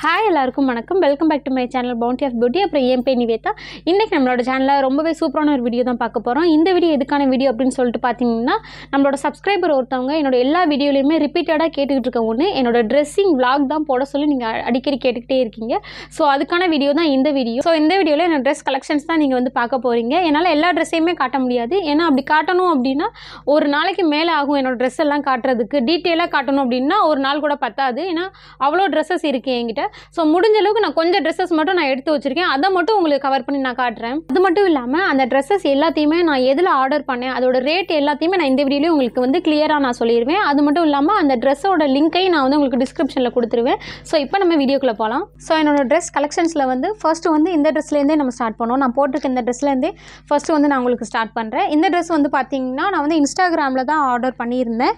hi எல்லாருக்கும் வணக்கம் welcome back to my channel bounty of beauty அப்புறம் ஏன் பே நிவேதா இன்றைக்கி நம்மளோட சேனலில் ரொம்பவே சூப்பரான ஒரு வீடியோ தான் பார்க்க போகிறோம் இந்த வீடியோ எதுக்கான வீடியோ அப்படின்னு சொல்லிட்டு பார்த்தீங்கன்னா நம்மளோட சப்ஸ்கிரைபர் ஒருத்தவங்க என்னோட எல்லா வீடியோலையுமே ரிப்பீட்டடாக கேட்டுக்கிட்டு இருக்க ஒன்று என்னோட ட்ரெஸ்ஸிங் விளாக் தான் போட சொல்லி நீங்கள் அடிக்கடி கேட்டுக்கிட்டே இருக்கீங்க ஸோ அதுக்கான வீடியோ தான் இந்த வீடியோ ஸோ இந்த வீடியோவில் என்னோட ட்ரெஸ் கலெக்ஷன்ஸ் தான் நீங்கள் வந்து பார்க்க போகிறீங்க என்னால் எல்லா ட்ரெஸ்ஸையுமே காட்ட முடியாது ஏன்னா அப்படி காட்டணும் அப்படின்னா ஒரு நாளைக்கு மேலே ஆகும் என்னோட ட்ரெஸ் எல்லாம் காட்டுறதுக்கு டீட்டெயிலாக காட்டணும் அப்படின்னா ஒரு நாள் கூட பத்தாது ஏன்னா அவ்வளோ ட்ரெஸ்ஸஸ் இருக்குது என்கிட்ட ஸோ முடிஞ்ச அளவுக்கு நான் கொஞ்சம் ட்ரெஸ்ஸஸ் மட்டும் நான் எடுத்து வச்சுருக்கேன் அதை மட்டும் உங்களுக்கு கவர் பண்ணி நான் காட்டுறேன் அது மட்டும் இல்லாமல் அந்த ட்ரெஸ்ஸஸ் எல்லாத்தையுமே நான் எதில் ஆர்டர் பண்ணேன் அதோட ரேட் எல்லாத்தையுமே நான் இந்த வீடியோலேயும் உங்களுக்கு வந்து கிளியராக நான் சொல்லிடுவேன் அது மட்டும் இல்லாமல் அந்த ட்ரெஸ்ஸோட லிங்க்கையும் நான் வந்து உங்களுக்கு டிஸ்கிரிப்ஷனில் கொடுத்துருவேன் ஸோ இப்போ நம்ம வீடியோக்குள்ளே போகலாம் ஸோ என்னோட ட்ரெஸ் கலெக்ஷன்ஸில் வந்து ஃபர்ஸ்ட் வந்து இந்த ட்ரெஸ்லேருந்தே நம்ம ஸ்டார்ட் பண்ணோம் நான் போட்டிருக்க இந்த ட்ரெஸ்லேருந்தே ஃபஸ்ட்டு வந்து நான் உங்களுக்கு ஸ்டார்ட் பண்ணுறேன் இந்த ட்ரெஸ் வந்து பார்த்தீங்கன்னா நான் வந்து இன்ஸ்டாகிராமில் தான் ஆர்டர் பண்ணியிருந்தேன்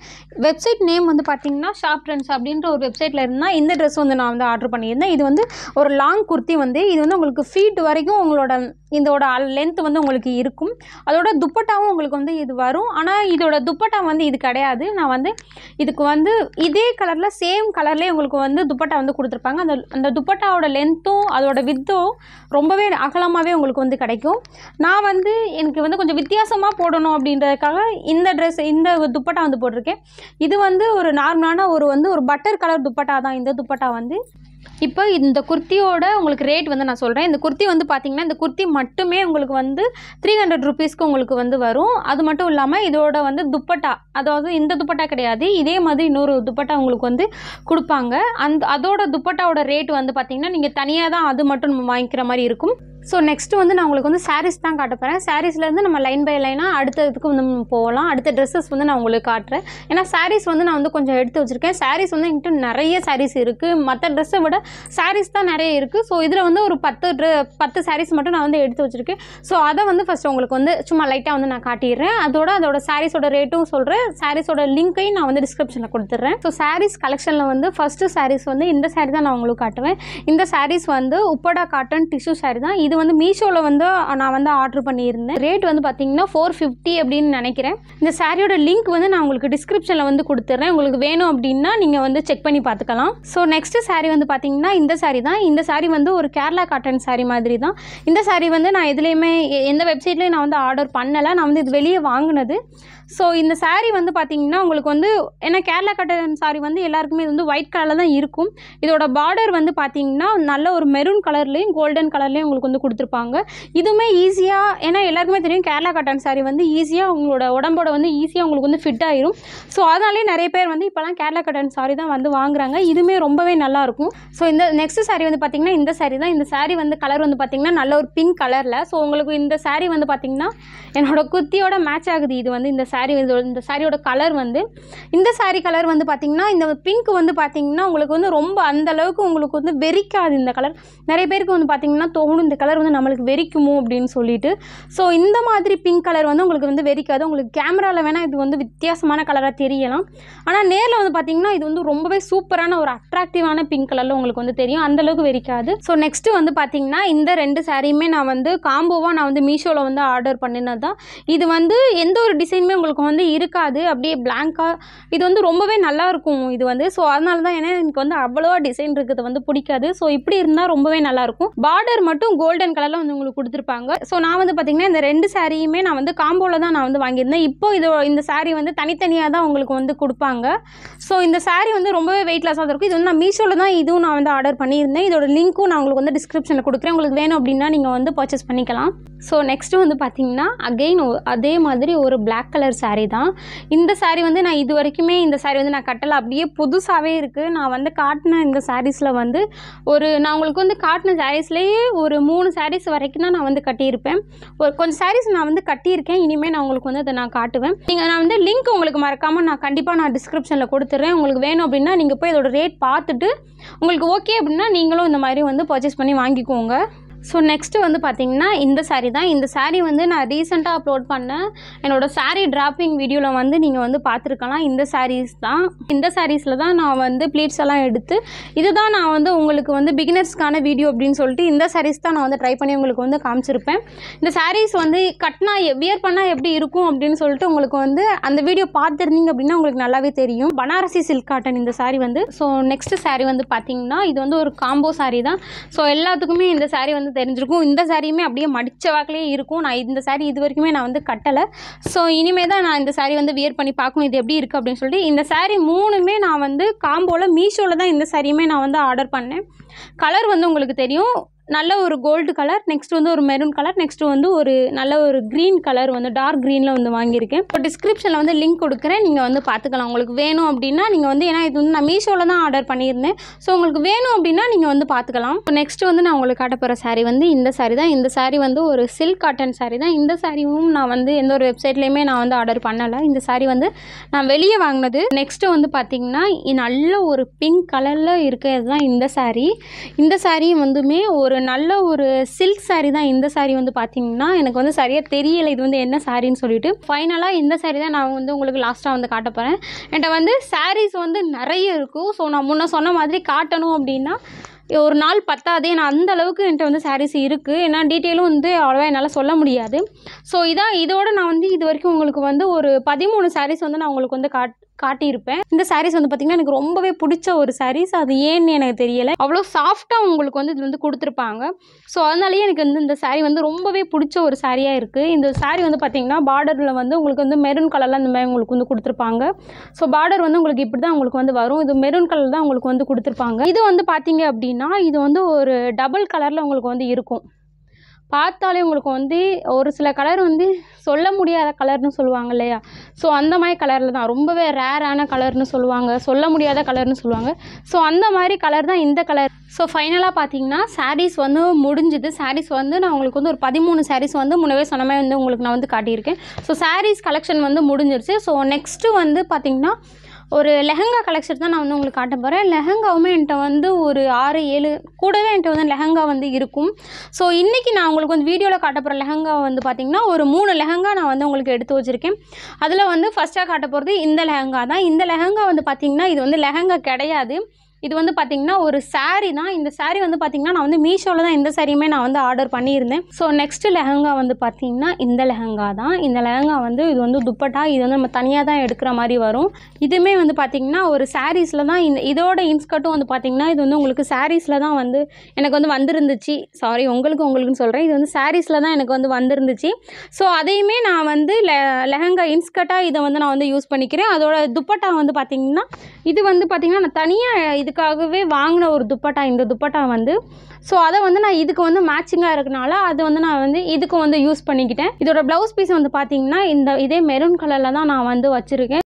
வெப்சைட் நேம் வந்து பார்த்தீங்கன்னா ஷாப் ட்ரெண்ட்ஸ் அப்படின்ற ஒரு வெப்சைட்டில் இருந்தால் இந்த ட்ரெஸ் வந்து நான் வந்து ஆர்டர் பண்ணியிருந்தேன் இது வந்து ஒரு லாங் குர்த்தி வந்து இது வந்து உங்களுக்கு ஃபீட் வரைக்கும் உங்களோட இதோட லென்த் வந்து உங்களுக்கு இருக்கும் அதோட துப்பட்டாவும் உங்களுக்கு வந்து இது வரும் ஆனால் இதோட துப்பட்டா வந்து இது கிடையாது நான் வந்து இதுக்கு வந்து இதே கலரில் சேம் கலர்லேயே உங்களுக்கு வந்து துப்பட்டா வந்து கொடுத்துருப்பாங்க அந்த அந்த துப்பட்டாவோட லென்த்தும் அதோட வித்தும் ரொம்பவே அகலமாகவே உங்களுக்கு வந்து கிடைக்கும் நான் வந்து எனக்கு வந்து கொஞ்சம் வித்தியாசமாக போடணும் அப்படின்றதுக்காக இந்த ட்ரெஸ் இந்த துப்பட்டா வந்து போட்டிருக்கேன் இது வந்து ஒரு நார்மலான ஒரு வந்து ஒரு பட்டர் கலர் துப்பட்டா தான் இந்த துப்பட்டா வந்து இப்போ இந்த குர்த்தியோட உங்களுக்கு ரேட் வந்து நான் சொல்கிறேன் இந்த குர்த்தி வந்து பார்த்திங்கன்னா இந்த குர்த்தி மட்டுமே உங்களுக்கு வந்து த்ரீ ஹண்ட்ரட் ருபீஸ்க்கு உங்களுக்கு வந்து வரும் அது மட்டும் இல்லாமல் இதோட வந்து துப்பட்டா அதாவது இந்த துப்பட்டா கிடையாது இதே மாதிரி இன்னொரு துப்பட்டா உங்களுக்கு வந்து கொடுப்பாங்க அந்த அதோட துப்பட்டாவோட ரேட் வந்து பார்த்திங்கன்னா நீங்கள் தனியாக தான் அது மட்டும் வாங்கிக்கிற மாதிரி இருக்கும் ஸோ நெக்ஸ்ட்டு வந்து நான் உங்களுக்கு வந்து சாரீஸ் தான் காட்ட போகிறேன் சாரீஸ்லேருந்து நம்ம லைன் பை லைனாக அடுத்த இதுக்கு வந்து போகலாம் அடுத்த ட்ரெஸ்ஸஸ் வந்து நான் உங்களுக்கு காட்டுறேன் ஏன்னா சாரீஸ் வந்து நான் வந்து கொஞ்சம் எடுத்து வச்சுருக்கேன் சாரீஸ் வந்து என்கிட்ட நிறைய சாரீஸ் இருக்குது மற்ற ட்ரெஸ்ஸை விட சாரீஸ் தான் நிறைய இருக்குது ஸோ இதில் வந்து ஒரு பத்து ட்ரெ பத்து சாரீஸ் மட்டும் நான் வந்து எடுத்து வச்சுருக்கேன் ஸோ அதை வந்து ஃபஸ்ட்டு உங்களுக்கு வந்து சும்மா லைட்டாக வந்து நான் காட்டிடுறேன் அதோட அதோட சாரீஸோட ரேட்டும் சொல்கிறேன் சாரீஸோட லிங்க்கையும் நான் வந்து டிஸ்கிரிப்ஷனில் கொடுத்துட்றேன் ஸோ சாரீஸ் கலெக்ஷனில் வந்து ஃபஸ்ட்டு சாரீஸ் வந்து இந்த சாரீ தான் நான் உங்களுக்கு காட்டுவேன் இந்த சாரீஸ் வந்து உப்படா காட்டன் டிஷ்யூ சாரீ தான் இது வந்து மீஷோவில் வந்து நான் வந்து ஆர்டர் பண்ணியிருந்தேன் ரேட் வந்து பார்த்தீங்கன்னா ஃபோர் ஃபிஃப்டி அப்படின்னு நினைக்கிறேன் இந்த சாரியோட லிங்க் வந்து நான் உங்களுக்கு டிஸ்கிரிப்ஷனில் வந்து கொடுத்துட்றேன் உங்களுக்கு வேணும் அப்படின்னா நீங்கள் வந்து செக் பண்ணி பார்த்துக்கலாம் ஸோ நெக்ஸ்ட்டு சாரீ வந்து பார்த்தீங்கன்னா இந்த சாரீ தான் இந்த சாரீ வந்து ஒரு கேரளா காட்டன் சாரி மாதிரி தான் இந்த சாரீ வந்து நான் எதுலேயுமே எந்த வெப்சைட்லேயும் நான் வந்து ஆர்டர் பண்ணலை நான் வந்து இது வெளியே வாங்கினது ஸோ இந்த சாரீ வந்து பார்த்தீங்கன்னா உங்களுக்கு வந்து ஏன்னா கேரளா கட்டன் சாரீ வந்து எல்லாருக்குமே இது வந்து ஒயிட் கலரில் தான் இருக்கும் இதோட பார்டர் வந்து பார்த்தீங்கன்னா நல்ல ஒரு மெரூன் கலர்லேயும் கோல்டன் கலர்லேயும் உங்களுக்கு வந்து கொடுத்துருப்பாங்க இதுவுமே ஈஸியாக ஏன்னா எல்லாருக்குமே தெரியும் கேரளா கட்டன் சாரீ வந்து ஈஸியாக உங்களோட உடம்போட வந்து ஈஸியாக உங்களுக்கு வந்து ஃபிட் ஆயிரும் ஸோ அதனாலே நிறைய பேர் வந்து இப்போலாம் கேரளா கட்டன் சாரீ தான் வந்து வாங்குறாங்க இதுவுமே ரொம்பவே நல்லாயிருக்கும் ஸோ இந்த நெக்ஸ்ட் சாரீ வந்து பார்த்தீங்கன்னா இந்த சாரீ தான் இந்த சாரீ வந்து கலர் வந்து பார்த்தீங்கன்னா நல்ல ஒரு பிங்க் கலரில் ஸோ உங்களுக்கு இந்த சாரீ வந்து பார்த்தீங்கன்னா என்னோட குத்தியோட மேட்ச் ஆகுது இது வந்து இந்த சாரீ சாரீ இந்த சாரியோட கலர் வந்து இந்த சாரீ கலர் வந்து பார்த்தீங்கன்னா இந்த பிங்க் வந்து பார்த்திங்கன்னா உங்களுக்கு வந்து ரொம்ப அந்தளவுக்கு உங்களுக்கு வந்து வெறிக்காது இந்த கலர் நிறைய பேருக்கு வந்து பார்த்தீங்கன்னா தோணும் இந்த கலர் வந்து நம்மளுக்கு வெறிக்குமோ அப்படின்னு சொல்லிட்டு ஸோ இந்த மாதிரி பிங்க் கலர் வந்து உங்களுக்கு வந்து வெறிக்காது உங்களுக்கு கேமராவில் வேணால் இது வந்து வித்தியாசமான கலராக தெரியலாம் ஆனால் நேரில் வந்து பார்த்திங்கன்னா இது வந்து ரொம்பவே சூப்பரான ஒரு அட்ராக்டிவான பிங்க் கலரில் உங்களுக்கு வந்து தெரியும் அந்தளவுக்கு வெறிக்காது ஸோ நெக்ஸ்ட்டு வந்து பார்த்தீங்கன்னா இந்த ரெண்டு சாரியுமே நான் வந்து காம்போவாக நான் வந்து மீஷோவில் வந்து ஆர்டர் பண்ணினது தான் இது வந்து எந்த ஒரு டிசைனுமே உங்களுக்கு உங்களுக்கு வந்து இருக்காது அப்படியே பிளாங்காக இது வந்து ரொம்பவே நல்லாயிருக்கும் இது வந்து ஸோ அதனால தான் ஏன்னா எனக்கு வந்து அவ்வளோவா டிசைன் இருக்கிறது வந்து பிடிக்காது ஸோ இப்படி இருந்தால் ரொம்பவே நல்லாயிருக்கும் பார்டர் மட்டும் கோல்டன் கலரில் வந்து உங்களுக்கு கொடுத்துருப்பாங்க ஸோ நான் வந்து பார்த்திங்கன்னா இந்த ரெண்டு சாரியுமே நான் வந்து காம்போவில் தான் நான் வந்து வாங்கியிருந்தேன் இப்போ இது இந்த சாரீ வந்து தனித்தனியாக தான் உங்களுக்கு வந்து கொடுப்பாங்க ஸோ இந்த சாரீ வந்து ரொம்பவே வெயிட்லெஸ்ஸாக தான் இருக்கும் இது வந்து நான் மீஷோவில் தான் இதுவும் நான் வந்து ஆர்டர் பண்ணியிருந்தேன் இதோட லிங்க்கும் நான் உங்களுக்கு வந்து டிஸ்கிரிப்ஷனில் கொடுக்குறேன் உங்களுக்கு வேணும் அப்படின்னா நீங்கள் வந்து பர்ச்சேஸ் பண்ணிக்கலாம் ஸோ நெக்ஸ்ட்டு வந்து பார்த்தீங்கன்னா அகெயின் அதே மாதிரி ஒரு பிளாக் கலர் சாரீ தான் இந்த சாரீ வந்து நான் இது வரைக்குமே இந்த சாரீ வந்து நான் கட்டலை அப்படியே புதுசாகவே இருக்குது நான் வந்து காட்டின இந்த சாரீஸில் வந்து ஒரு நான் உங்களுக்கு வந்து காட்டின சாரீஸ்லேயே ஒரு மூணு சாரீஸ் வரைக்கும் தான் நான் வந்து கட்டியிருப்பேன் ஒரு கொஞ்சம் சாரீஸ் நான் வந்து கட்டியிருக்கேன் இனிமேல் நான் உங்களுக்கு வந்து அதை நான் காட்டுவேன் நீங்கள் நான் வந்து லிங்க் உங்களுக்கு மறக்காமல் நான் கண்டிப்பாக நான் டிஸ்கிரிப்ஷனில் கொடுத்துட்றேன் உங்களுக்கு வேணும் அப்படின்னா நீங்கள் போய் இதோட ரேட் பார்த்துட்டு உங்களுக்கு ஓகே அப்படின்னா நீங்களும் இந்த மாதிரி வந்து பர்ச்சேஸ் பண்ணி வாங்கிக்கோங்க ஸோ நெக்ஸ்ட்டு வந்து பார்த்திங்கன்னா இந்த சாரீ தான் இந்த சாரீ வந்து நான் ரீசெண்டாக அப்லோட் பண்ணேன் என்னோடய சாரீ ட்ராப்பிங் வீடியோவில் வந்து நீங்கள் வந்து பார்த்துருக்கலாம் இந்த சாரீஸ் தான் இந்த சாரீஸில் தான் நான் வந்து ப்ளீட்ஸ் எல்லாம் எடுத்து இதுதான் நான் வந்து உங்களுக்கு வந்து பிகினர்ஸ்க்கான வீடியோ அப்படின்னு சொல்லிட்டு இந்த சாரீஸ் தான் நான் வந்து ட்ரை பண்ணி உங்களுக்கு வந்து காமிச்சிருப்பேன் இந்த சாரீஸ் வந்து கட்டினா வியர் பண்ணால் எப்படி இருக்கும் அப்படின்னு சொல்லிட்டு உங்களுக்கு வந்து அந்த வீடியோ பார்த்துருந்தீங்க அப்படின்னா உங்களுக்கு நல்லாவே தெரியும் பனாரசி சில்க் காட்டன் இந்த சாரீ வந்து ஸோ நெக்ஸ்ட் சாரீ வந்து பார்த்திங்கன்னா இது வந்து ஒரு காம்போ சாரீ தான் ஸோ எல்லாத்துக்குமே இந்த சாரீ வந்து தெரிஞ்சிருக்கும் இந்த சாரியுமே அப்படியே மடித்த வாக்கிலேயே இருக்கும் நான் இந்த சாரி இது வரைக்குமே நான் வந்து கட்டலை ஸோ இனிமேல் தான் நான் இந்த சாரி வந்து வியர் பண்ணி பார்க்கணும் இது எப்படி இருக்குது அப்படின்னு சொல்லிட்டு இந்த சாரி மூணுமே நான் வந்து காம்போவில் மீஷோவில் தான் இந்த சாரியுமே நான் வந்து ஆர்டர் பண்ணேன் கலர் வந்து உங்களுக்கு தெரியும் நல்ல ஒரு கோல்டு கலர் நெக்ஸ்ட் வந்து ஒரு மெரூன் கலர் நெக்ஸ்ட் வந்து ஒரு நல்ல ஒரு க்ரீன் கலர் வந்து டார்க் க்ரீனில் வந்து வாங்கியிருக்கேன் இப்போ டிஸ்கிரிப்ஷனில் வந்து லிங்க் கொடுக்குறேன் நீங்கள் வந்து பார்த்துக்கலாம் உங்களுக்கு வேணும் அப்படின்னா நீங்கள் வந்து ஏன்னா இது வந்து நான் மீஷோவில் தான் ஆர்டர் பண்ணியிருந்தேன் ஸோ உங்களுக்கு வேணும் அப்படின்னா நீங்கள் வந்து பார்த்துக்கலாம் இப்போ நெக்ஸ்ட் வந்து நான் உங்களுக்கு காட்ட போகிற சாரீ வந்து இந்த சாரீ தான் இந்த சாரீ வந்து ஒரு சில்க் காட்டன் சாரீ தான் இந்த சாரியும் நான் வந்து எந்த ஒரு வெப்சைட்லேயுமே நான் வந்து ஆர்டர் பண்ணலை இந்த சாரீ வந்து நான் வெளியே வாங்கினது நெக்ஸ்ட்டு வந்து பார்த்தீங்கன்னா நல்ல ஒரு பிங்க் கலரில் இருக்கிறது தான் இந்த சாரீ இந்த சாரீ வந்துமே ஒரு நல்ல ஒரு சில்க் சாரீ தான் இந்த சாரீ வந்து பார்த்தீங்கன்னா எனக்கு வந்து சரியாக தெரியலை இது வந்து என்ன சாரின்னு சொல்லிட்டு ஃபைனலாக இந்த சாரீ தான் நான் வந்து உங்களுக்கு லாஸ்ட்டாக வந்து காட்ட போகிறேன் என்கிட்ட வந்து சாரீஸ் வந்து நிறைய இருக்கும் ஸோ நான் முன்னே சொன்ன மாதிரி காட்டணும் அப்படின்னா ஒரு நாள் பத்தாதே நான் அந்த அளவுக்கு என்கிட்ட வந்து சாரீஸ் இருக்குது ஏன்னா டீட்டெயிலும் வந்து அவ்வளோவா என்னால் சொல்ல முடியாது ஸோ இதான் இதோட நான் வந்து இது வரைக்கும் உங்களுக்கு வந்து ஒரு பதிமூணு சாரீஸ் வந்து நான் உங்களுக்கு வந்து காட் காட்டியிருப்பேன் இந்த சாரீஸ் வந்து பார்த்திங்கன்னா எனக்கு ரொம்பவே பிடிச்ச ஒரு சாரீஸ் அது ஏன்னு எனக்கு தெரியலை அவ்வளோ சாஃப்டாக உங்களுக்கு வந்து இது வந்து கொடுத்துருப்பாங்க ஸோ அதனாலேயே எனக்கு வந்து இந்த சாரீ வந்து ரொம்பவே பிடிச்ச ஒரு சாரியாக இருக்குது இந்த சாரீ வந்து பார்த்தீங்கன்னா பார்டரில் வந்து உங்களுக்கு வந்து மெரூன் கலரில் அந்த மாதிரி உங்களுக்கு வந்து கொடுத்துருப்பாங்க ஸோ பார்டர் வந்து உங்களுக்கு இப்படி தான் உங்களுக்கு வந்து வரும் இது மெரூன் கலர் தான் உங்களுக்கு வந்து கொடுத்துருப்பாங்க இது வந்து பார்த்திங்க அப்படின்னா இது வந்து ஒரு டபுள் கலரில் உங்களுக்கு வந்து இருக்கும் பார்த்தாலே உங்களுக்கு வந்து ஒரு சில கலர் வந்து சொல்ல முடியாத கலர்னு சொல்லுவாங்க இல்லையா ஸோ அந்த மாதிரி கலரில் தான் ரொம்பவே ரேரான கலர்னு சொல்லுவாங்க சொல்ல முடியாத கலர்னு சொல்லுவாங்க ஸோ அந்த மாதிரி கலர் தான் இந்த கலர் ஸோ ஃபைனலாக பார்த்தீங்கன்னா சாரீஸ் வந்து முடிஞ்சுது சாரீஸ் வந்து நான் உங்களுக்கு வந்து ஒரு பதிமூணு சாரீஸ் வந்து முன்னவே சொன்ன மாதிரி வந்து உங்களுக்கு நான் வந்து காட்டியிருக்கேன் ஸோ சாரீஸ் கலெக்ஷன் வந்து முடிஞ்சிருச்சு ஸோ நெக்ஸ்ட்டு வந்து பார்த்திங்கன்னா ஒரு லெஹங்கா கலெக்ஷன் தான் நான் வந்து உங்களுக்கு காட்ட போகிறேன் லெஹங்காவுமே என்கிட்ட வந்து ஒரு ஆறு ஏழு கூடவே என்கிட்ட வந்து லெஹங்கா வந்து இருக்கும் ஸோ இன்றைக்கி நான் உங்களுக்கு வந்து வீடியோவில் காட்ட போகிற லெஹங்கா வந்து பார்த்திங்கன்னா ஒரு மூணு லெஹங்கா நான் வந்து உங்களுக்கு எடுத்து வச்சுருக்கேன் அதில் வந்து ஃபஸ்ட்டாக காட்ட போகிறது இந்த லெஹங்கா தான் இந்த லெஹங்கா வந்து பார்த்திங்கன்னா இது வந்து லெஹங்கா கிடையாது இது வந்து பார்த்திங்கன்னா ஒரு சாரீ தான் இந்த சாரீ வந்து பார்த்திங்கன்னா நான் வந்து மீஷோவில் தான் இந்த சாரியுமே நான் வந்து ஆர்டர் பண்ணியிருந்தேன் ஸோ நெக்ஸ்ட்டு லெஹங்கா வந்து பார்த்திங்கன்னா இந்த லெஹங்கா தான் இந்த லெஹங்கா வந்து இது வந்து துப்பட்டா இது வந்து நம்ம தனியாக தான் எடுக்கிற மாதிரி வரும் இதுவுமே வந்து பார்த்தீங்கன்னா ஒரு சாரீஸில் தான் இந்த இதோட இன்ஸ்கர்ட்டும் வந்து பார்த்திங்கன்னா இது வந்து உங்களுக்கு சாரீஸில் தான் வந்து எனக்கு வந்து வந்துருந்துச்சு சாரி உங்களுக்கு உங்களுக்குன்னு சொல்கிறேன் இது வந்து சாரீஸில் தான் எனக்கு வந்து வந்துருந்துச்சு ஸோ அதையுமே நான் வந்து லெஹங்கா இன்ஸ்கர்ட்டாக இதை வந்து நான் வந்து யூஸ் பண்ணிக்கிறேன் அதோட துப்பட்டா வந்து பார்த்திங்கன்னா இது வந்து பார்த்திங்கன்னா நான் தனியாக இதுக்காகவே வாங்கின ஒரு துப்பட்டா இந்த துப்பட்டா வந்து ஸோ அதை வந்து நான் இதுக்கு வந்து மேட்சிங்காக இருக்கனால அது வந்து நான் வந்து இதுக்கு வந்து யூஸ் பண்ணிக்கிட்டேன் இதோட ப்ளவுஸ் பீஸ் வந்து பார்த்தீங்கன்னா இந்த இதே மெரூன் கலரில் தான் நான் வந்து வச்சுருக்கேன்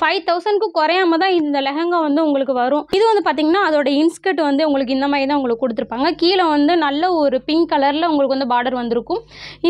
ஃபைவ் தௌசண்ட்க்கு குறையாம தான் இந்த லெஹங்கா வந்து உங்களுக்கு வரும் இது வந்து பார்த்தீங்கன்னா அதோட இன்ஸ்கர்ட் வந்து உங்களுக்கு இந்த மாதிரி தான் உங்களுக்கு கொடுத்துருப்பாங்க கீழே வந்து நல்ல ஒரு பிங்க் கலரில் உங்களுக்கு வந்து பார்டர் வந்திருக்கும்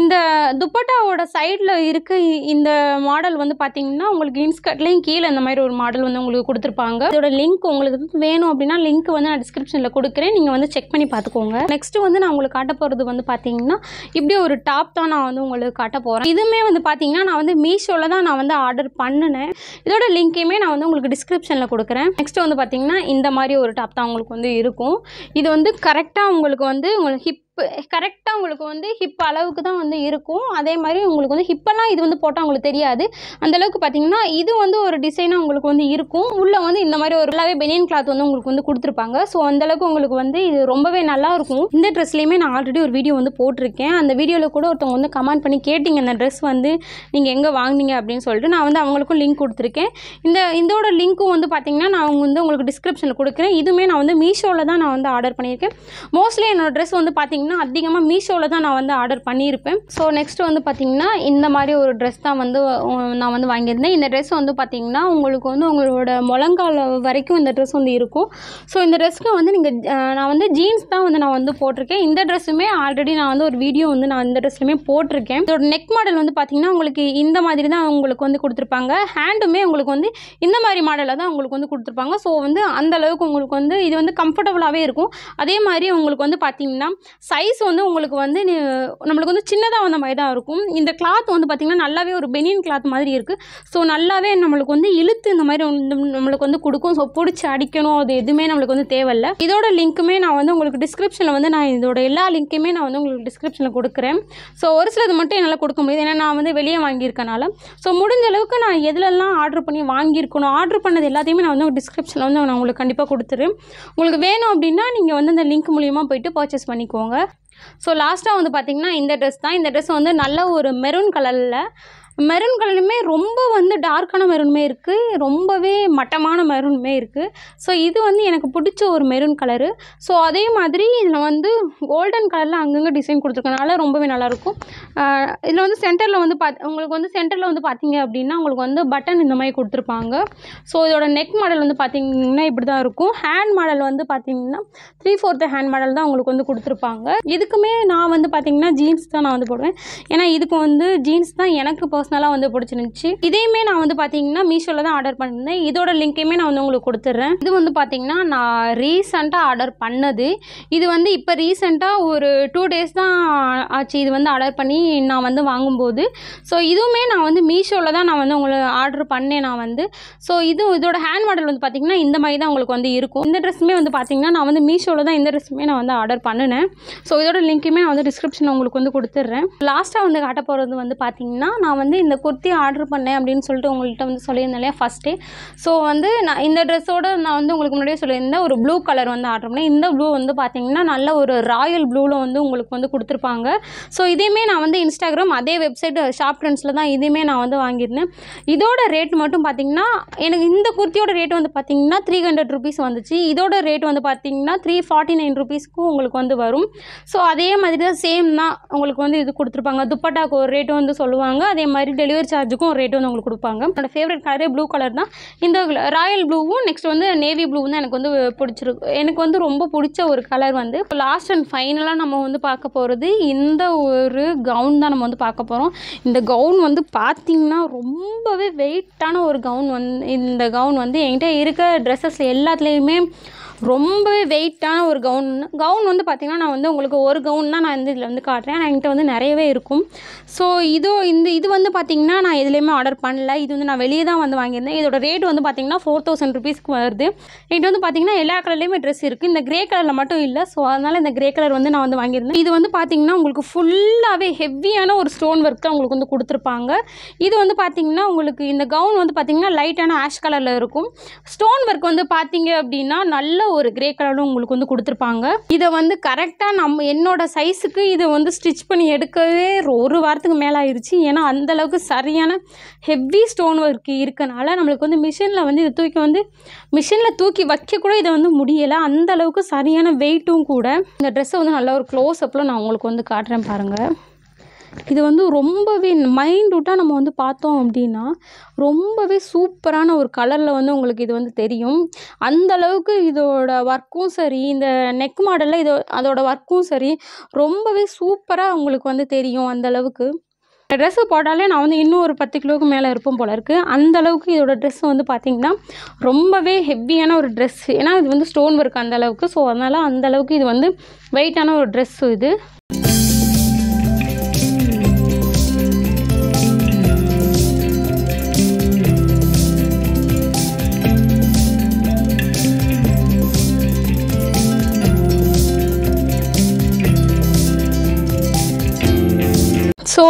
இந்த துப்பட்டாவோட சைடில் இருக்க இந்த மாடல் வந்து பார்த்தீங்கன்னா உங்களுக்கு இன்ஸ்கர்ட்லேயும் கீழே இந்த மாதிரி ஒரு மாடல் வந்து உங்களுக்கு கொடுத்துருப்பாங்க இதோட லிங்க் உங்களுக்கு வேணும் அப்படின்னா லிங்க் வந்து நான் டிஸ்கிரிப்ஷனில் கொடுக்குறேன் நீங்கள் வந்து செக் பண்ணி பார்த்துக்கோங்க நெக்ஸ்ட்டு வந்து நான் உங்களுக்கு காட்ட போகிறது வந்து பார்த்தீங்கன்னா இப்படி ஒரு டாப் தான் நான் வந்து உங்களுக்கு காட்ட போகிறேன் இதுவுமே வந்து பார்த்தீங்கன்னா நான் வந்து மீஷோவில் தான் நான் வந்து ஆர்டர் பண்ணினேன் இதோட லிங்க்கையுமே நான் வந்து உங்களுக்கு டிஸ்கிரிப்ஷனில் கொடுக்குறேன் நெக்ஸ்ட் வந்து பார்த்திங்கன்னா இந்த மாதிரி ஒரு டாப் தான் உங்களுக்கு வந்து இருக்கும் இது வந்து கரெக்டாக உங்களுக்கு வந்து உங்களுக்கு ஹிப் கரெக்டாக உங்களுக்கு வந்து ஹிப் அளவுக்கு தான் வந்து இருக்கும் அதே மாதிரி உங்களுக்கு வந்து ஹிப்பெல்லாம் இது வந்து போட்டால் உங்களுக்கு தெரியாது அந்தளவுக்கு பார்த்தீங்கன்னா இது வந்து ஒரு டிசைனாக உங்களுக்கு வந்து இருக்கும் உள்ளே வந்து இந்த மாதிரி ஒரு நல்லாவே பெனியன் கிளாத் வந்து உங்களுக்கு வந்து கொடுத்துருப்பாங்க ஸோ அந்தளவுக்கு உங்களுக்கு வந்து இது ரொம்பவே நல்லா இருக்கும் இந்த ட்ரெஸ்லேயுமே நான் ஆல்ரெடி ஒரு வீடியோ வந்து போட்டிருக்கேன் அந்த வீடியோவில் கூட ஒருத்தவங்க வந்து கமெண்ட் பண்ணி கேட்டிங்க அந்த ட்ரெஸ் வந்து நீங்கள் எங்கே வாங்கினீங்க அப்படின்னு சொல்லிட்டு நான் வந்து அவங்களுக்கும் லிங்க் கொடுத்துருக்கேன் இந்த இதோட லிங்க்கும் வந்து பார்த்தீங்கன்னா நான் அவங்க வந்து உங்களுக்கு டிஸ்கிரிப்ஷனில் கொடுக்குறேன் இதுவுமே நான் வந்து மீஷோவில் தான் நான் வந்து ஆர்டர் பண்ணியிருக்கேன் மோஸ்ட்லி என்னோடய ட்ரெஸ் வந்து பார்த்தீங்கன்னா பார்த்தீங்கன்னா அதிகமாக மீஷோவில் தான் நான் வந்து ஆர்டர் பண்ணியிருப்பேன் ஸோ நெக்ஸ்ட் வந்து பார்த்தீங்கன்னா இந்த மாதிரி ஒரு ட்ரெஸ் தான் வந்து நான் வந்து வாங்கியிருந்தேன் இந்த ட்ரெஸ் வந்து பார்த்தீங்கன்னா உங்களுக்கு வந்து உங்களோட முழங்கால் வரைக்கும் இந்த ட்ரெஸ் வந்து இருக்கும் ஸோ இந்த ட்ரெஸ்க்கு வந்து நீங்கள் நான் வந்து ஜீன்ஸ் தான் வந்து நான் வந்து போட்டிருக்கேன் இந்த ட்ரெஸ்ஸுமே ஆல்ரெடி நான் வந்து ஒரு வீடியோ வந்து நான் இந்த ட்ரெஸ்ஸுமே போட்டிருக்கேன் இதோட நெக் மாடல் வந்து பார்த்தீங்கன்னா உங்களுக்கு இந்த மாதிரி தான் உங்களுக்கு வந்து கொடுத்துருப்பாங்க ஹேண்டுமே உங்களுக்கு வந்து இந்த மாதிரி மாடலில் தான் உங்களுக்கு வந்து கொடுத்துருப்பாங்க ஸோ வந்து அந்த அளவுக்கு உங்களுக்கு வந்து இது வந்து கம்ஃபர்டபுளாகவே இருக்கும் அதே மாதிரி உங்களுக்கு வந்து பார்த்திங்கன்னா சைஸ் வந்து உங்களுக்கு வந்து நம்மளுக்கு வந்து சின்னதாக வந்த மாதிரி தான் இருக்கும் இந்த கிளாத் வந்து பார்த்திங்கன்னா நல்லாவே ஒரு பெனியன் கிளாத் மாதிரி இருக்குது ஸோ நல்லாவே நம்மளுக்கு வந்து இழுத்து இந்த மாதிரி நம்மளுக்கு வந்து கொடுக்கும் ஸோ பிடிச்சி அடிக்கணும் அது எதுவுமே நம்மளுக்கு வந்து தேவையில்ல இதோட லிங்க்குமே நான் வந்து உங்களுக்கு டிஸ்கிரிப்ஷனில் வந்து நான் இதோட எல்லா லிங்க்குமே நான் வந்து உங்களுக்கு டிஸ்கிரிப்ஷனில் கொடுக்குறேன் ஸோ ஒரு சிலது மட்டும் என்னால் கொடுக்க முடியுது ஏன்னா நான் வந்து வெளியே வாங்கியிருக்கனால ஸோ முடிஞ்ச அளவுக்கு நான் எதுலெல்லாம் ஆர்டர் பண்ணி வாங்கியிருக்கணும் ஆர்டர் பண்ணது எல்லாத்தையுமே நான் வந்து டிஸ்கிரிப்ஷனில் வந்து நான் உங்களுக்கு கண்டிப்பாக கொடுத்துரு உங்களுக்கு வேணும் அப்படின்னா நீங்கள் வந்து அந்த லிங்க் மூலியமாக போயிட்டு பர்ச்சேஸ் பண்ணிக்கோங்க ஸோ லாஸ்ட்டாக வந்து பார்த்திங்கன்னா இந்த ட்ரெஸ் தான் இந்த ட்ரெஸ் வந்து நல்ல ஒரு மெரூன் கலரில் மெரூன் கலருமே ரொம்ப வந்து டார்க்கான மெரூனுமே இருக்குது ரொம்பவே மட்டமான மெரூனுமே இருக்குது ஸோ இது வந்து எனக்கு பிடிச்ச ஒரு மெரூன் கலரு ஸோ அதே மாதிரி இதில் வந்து கோல்டன் கலரில் அங்கங்கே டிசைன் கொடுத்துருக்கனால ரொம்பவே நல்லாயிருக்கும் இதில் வந்து சென்டரில் வந்து பார்த்து உங்களுக்கு வந்து சென்டரில் வந்து பார்த்தீங்க அப்படின்னா உங்களுக்கு வந்து பட்டன் இந்த மாதிரி கொடுத்துருப்பாங்க ஸோ இதோட நெக் மாடல் வந்து பார்த்தீங்கன்னா இப்படி தான் இருக்கும் ஹேண்ட் மாடல் வந்து பார்த்தீங்கன்னா த்ரீ ஃபோர்த்து ஹேண்ட் மாடல் தான் உங்களுக்கு வந்து கொடுத்துருப்பாங்க இதுக்குமே நான் வந்து பார்த்தீங்கன்னா ஜீன்ஸ் தான் நான் வந்து போடுவேன் ஏன்னா இதுக்கு வந்து ஜீன்ஸ் தான் எனக்கு இப்போ பர்சனலாக வந்து பிடிச்சிருந்துச்சி இதையுமே நான் வந்து பார்த்தீங்கன்னா மீஷோவில் தான் ஆர்டர் பண்ணியிருந்தேன் இதோட லிங்க்கையுமே நான் வந்து உங்களுக்கு கொடுத்துட்றேன் இது வந்து பார்த்தீங்கன்னா நான் ரீசெண்டாக ஆர்டர் பண்ணது இது வந்து இப்போ ரீசெண்டாக ஒரு டூ டேஸ் தான் ஆச்சு இது வந்து ஆர்டர் பண்ணி நான் வந்து வாங்கும்போது ஸோ இதுவுமே நான் வந்து மீஷோவில் தான் நான் வந்து உங்களுக்கு ஆர்டர் பண்ணேன் நான் வந்து ஸோ இது இதோட ஹேண்ட் மாடல் வந்து பார்த்திங்கன்னா இந்த மாதிரி தான் உங்களுக்கு வந்து இருக்கும் இந்த ட்ரெஸ்ஸுமே வந்து பார்த்தீங்கன்னா நான் வந்து மீஷோவில் தான் இந்த ட்ரெஸ்ஸுமே நான் வந்து ஆர்டர் பண்ணினேன் ஸோ இதோட லிங்க்குமே நான் வந்து டிஸ்கிரிப்ஷன் உங்களுக்கு வந்து கொடுத்துட்றேன் லாஸ்ட்டாக வந்து காட்ட போகிறது வந்து பார்த்திங்கன்னா நான் வந்து வந்து இந்த குர்த்தி ஆர்டர் பண்ணேன் அப்படின்னு சொல்லிட்டு உங்கள்கிட்ட வந்து சொல்லியிருந்தேன் இல்லையா ஃபஸ்ட்டே ஸோ வந்து நான் இந்த ட்ரெஸ்ஸோட நான் வந்து உங்களுக்கு முன்னாடியே சொல்லியிருந்தேன் ஒரு ப்ளூ கலர் வந்து ஆர்டர் பண்ணேன் இந்த ப்ளூ வந்து பார்த்திங்கன்னா நல்ல ஒரு ராயல் ப்ளூவில் வந்து உங்களுக்கு வந்து கொடுத்துருப்பாங்க ஸோ இதையுமே நான் வந்து இன்ஸ்டாகிராம் அதே வெப்சைட் ஷாப் ட்ரெண்ட்ஸில் தான் இதையுமே நான் வந்து வாங்கியிருந்தேன் இதோட ரேட் மட்டும் பார்த்தீங்கன்னா எனக்கு இந்த குர்த்தியோட ரேட் வந்து பார்த்தீங்கன்னா த்ரீ ஹண்ட்ரட் ருபீஸ் வந்துச்சு இதோட ரேட் வந்து பார்த்தீங்கன்னா த்ரீ ஃபார்ட்டி நைன் ருபீஸ்க்கும் உங்களுக்கு வந்து வரும் ஸோ அதே மாதிரி தான் சேம் தான் உங்களுக்கு வந்து இது கொடுத்துருப்பாங்க துப்பட்டாக்கு ஒரு ரேட்டு வந்து சொல்லுவாங்க அதே மாதிரி மாதிரி டெலிவரி சார்ஜுக்கும் ரேட்டு வந்து உங்களுக்கு கொடுப்பாங்க அந்த ஃபேவரட் கலரே ப்ளூ கலர் தான் இந்த ராயல் ப்ளூவும் நெக்ஸ்ட் வந்து நேவி ப்ளூவும் தான் எனக்கு வந்து பிடிச்சிருக்கு எனக்கு வந்து ரொம்ப பிடிச்ச ஒரு கலர் வந்து இப்போ லாஸ்ட் அண்ட் ஃபைனலாக நம்ம வந்து பார்க்க போகிறது இந்த ஒரு கவுன் தான் நம்ம வந்து பார்க்க போகிறோம் இந்த கவுன் வந்து பார்த்திங்கன்னா ரொம்பவே வெயிட்டான ஒரு கவுன் வந்து இந்த கவுன் வந்து என்கிட்ட இருக்க ட்ரெஸ்ஸஸ் எல்லாத்துலேயுமே ரொம்பவே வெயிட்டான ஒரு கவுன் கவுன் வந்து பார்த்திங்கன்னா நான் வந்து உங்களுக்கு ஒரு கவுன் தான் நான் வந்து இதில் வந்து காட்டுறேன் ஆனால் என்கிட்ட வந்து நிறையவே இருக்கும் ஸோ இதோ இந்த இது வந்து பார்த்திங்கன்னா நான் எதுலேயுமே ஆர்டர் பண்ணல இது வந்து நான் வெளியே தான் வந்து வாங்கியிருந்தேன் இதோட ரேட் வந்து பார்த்திங்கன்னா ஃபோர் தௌசண்ட் ருபீஸ்க்கு வருது என்கிட்ட வந்து பார்த்திங்கன்னா எல்லா கலர்லேயுமே ட்ரெஸ் இருக்குது இந்த க்ரே கலரில் மட்டும் இல்லை ஸோ அதனால் இந்த க்ரே கலர் வந்து நான் வந்து வாங்கியிருந்தேன் இது வந்து பார்த்திங்கன்னா உங்களுக்கு ஃபுல்லாகவே ஹெவியான ஒரு ஸ்டோன் ஒர்க்கை அவங்களுக்கு உங்களுக்கு வந்து கொடுத்துருப்பாங்க இது வந்து பார்த்திங்கன்னா உங்களுக்கு இந்த கவுன் வந்து பார்த்திங்கன்னா லைட்டான ஆஷ் கலரில் இருக்கும் ஸ்டோன் ஒர்க் வந்து பார்த்திங்க அப்படின்னா நல்ல ஒரு கிரே கலரும் உங்களுக்கு வந்து கொடுத்துருப்பாங்க இதை வந்து கரெக்டாக நம்ம என்னோட சைஸுக்கு இதை வந்து ஸ்டிச் பண்ணி எடுக்கவே ஒரு வாரத்துக்கு மேலே ஆயிடுச்சு ஏன்னா அந்தளவுக்கு சரியான ஹெவி ஸ்டோன் ஒர்க் இருக்கனால நம்மளுக்கு வந்து மிஷினில் வந்து இதை தூக்கி வந்து மிஷினில் தூக்கி வைக்க கூட இதை வந்து முடியலை அந்த அளவுக்கு சரியான வெயிட்டும் கூட இந்த ட்ரெஸ்ஸை வந்து நல்ல ஒரு க்ளோஸ் அப்பில் நான் உங்களுக்கு வந்து காட்டுறேன் பாருங்கள் இது வந்து ரொம்பவே மைண்ட்வுட்டாக நம்ம வந்து பார்த்தோம் அப்படின்னா ரொம்பவே சூப்பரான ஒரு கலரில் வந்து உங்களுக்கு இது வந்து தெரியும் அந்த அளவுக்கு இதோட ஒர்க்கும் சரி இந்த நெக் மாடலில் இதோ அதோடய ஒர்க்கும் சரி ரொம்பவே சூப்பராக உங்களுக்கு வந்து தெரியும் அந்த அளவுக்கு ட்ரெஸ்ஸு போட்டாலே நான் வந்து இன்னும் ஒரு பத்து கிலோவுக்கு மேலே இருப்போம் போல இருக்குது அந்த அளவுக்கு இதோட ட்ரெஸ் வந்து பார்த்திங்கன்னா ரொம்பவே ஹெவியான ஒரு ட்ரெஸ்ஸு ஏன்னா இது வந்து ஸ்டோன் ஒர்க் அந்த அளவுக்கு ஸோ அதனால் அந்த அளவுக்கு இது வந்து வெயிட்டான ஒரு ட்ரெஸ்ஸு இது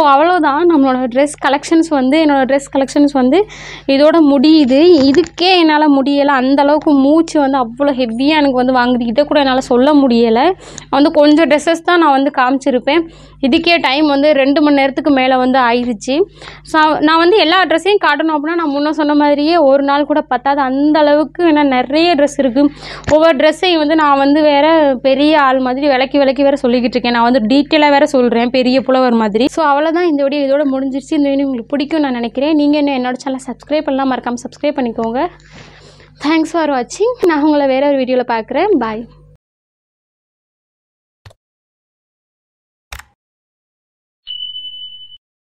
our தான் நம்மளோட ட்ரெஸ் கலெக்ஷன்ஸ் வந்து என்னோடய ட்ரெஸ் கலெக்ஷன்ஸ் வந்து இதோட முடியுது இதுக்கே என்னால் முடியலை அந்தளவுக்கு மூச்சு வந்து அவ்வளோ ஹெவியாக எனக்கு வந்து வாங்குது இதை கூட என்னால் சொல்ல முடியலை வந்து கொஞ்சம் ட்ரெஸ்ஸஸ் தான் நான் வந்து காமிச்சிருப்பேன் இதுக்கே டைம் வந்து ரெண்டு மணி நேரத்துக்கு மேலே வந்து ஆயிடுச்சு ஸோ நான் வந்து எல்லா ட்ரெஸ்ஸையும் காட்டணும் அப்படின்னா நான் முன்னே சொன்ன மாதிரியே ஒரு நாள் கூட பத்தாது அந்த அளவுக்கு நிறைய ட்ரெஸ் இருக்குது ஒவ்வொரு ட்ரெஸ்ஸையும் வந்து நான் வந்து வேறு பெரிய ஆள் மாதிரி விளக்கி விளக்கி வேறு சொல்லிக்கிட்டு இருக்கேன் நான் வந்து டீட்டெயிலாக வேறு சொல்கிறேன் பெரிய புலவர் மாதிரி ஸோ அவ்வளோதான் இந்த இதோட இதோட முடிஞ்சிருச்சு இந்த வீடியோ உங்களுக்கு பிடிக்கும் நான் நினைக்கிறேன் நீங்கள் இன்னும் என்னோட சேனல் சப்ஸ்கிரைப் பண்ணலாம் மறக்காமல் சப்ஸ்கிரைப் பண்ணிக்கோங்க தேங்க்ஸ் ஃபார் வாட்சிங் நான் உங்களை வேறு ஒரு வீடியோவில் பார்க்குறேன் பாய்